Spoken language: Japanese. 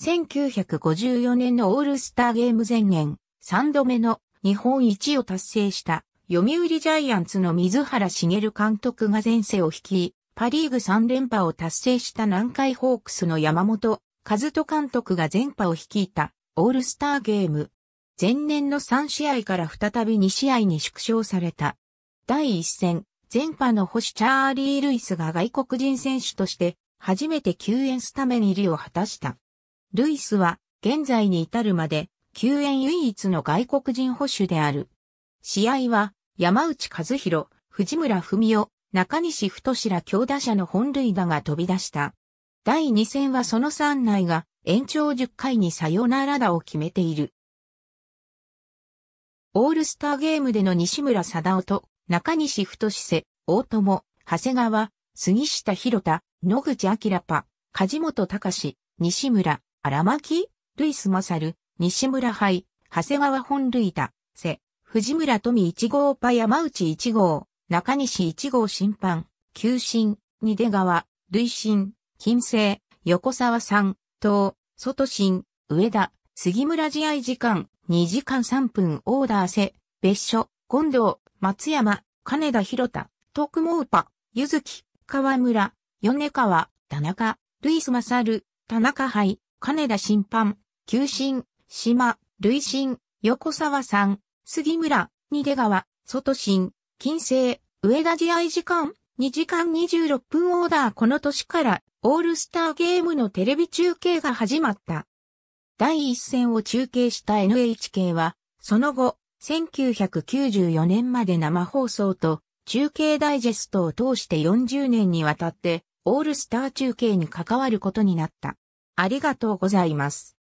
1954年のオールスターゲーム前年、3度目の日本一を達成した読売ジャイアンツの水原茂監督が前世を引き、パリーグ3連覇を達成した南海ホークスの山本和人監督が前波を率いたオールスターゲーム。前年の3試合から再び2試合に縮小された。第1戦、前波の星チャーリー・ルイスが外国人選手として初めて救援スタメン入りを果たした。ルイスは現在に至るまで救援唯一の外国人保守である。試合は山内和弘、藤村文夫、中西太ら強打者の本塁打が飛び出した。第2戦はその3内が延長10回にサヨナラ打を決めている。オールスターゲームでの西村貞夫と中西太瀬、大友、長谷川、杉下広田、野口明パ、梶本隆、西村、荒牧、ルイス・マサル、西村杯、長谷川本類田、瀬、藤村富一号パ山内一号、中西一号審判、旧審、二出川、累審、金星、横沢さん、東、外審、上田、杉村試合時間、2時間3分オーダーせ、別所、近藤、松山、金田博田、徳毛パ、ゆずき、河村、米川、田中、ルイスマサル、田中杯、金田審判、旧審、島、累審、横沢さん、杉村、二出川、外審、金星、上田試合時間、2時間26分オーダーこの年からオールスターゲームのテレビ中継が始まった。第一戦を中継した NHK は、その後、1994年まで生放送と中継ダイジェストを通して40年にわたってオールスター中継に関わることになった。ありがとうございます。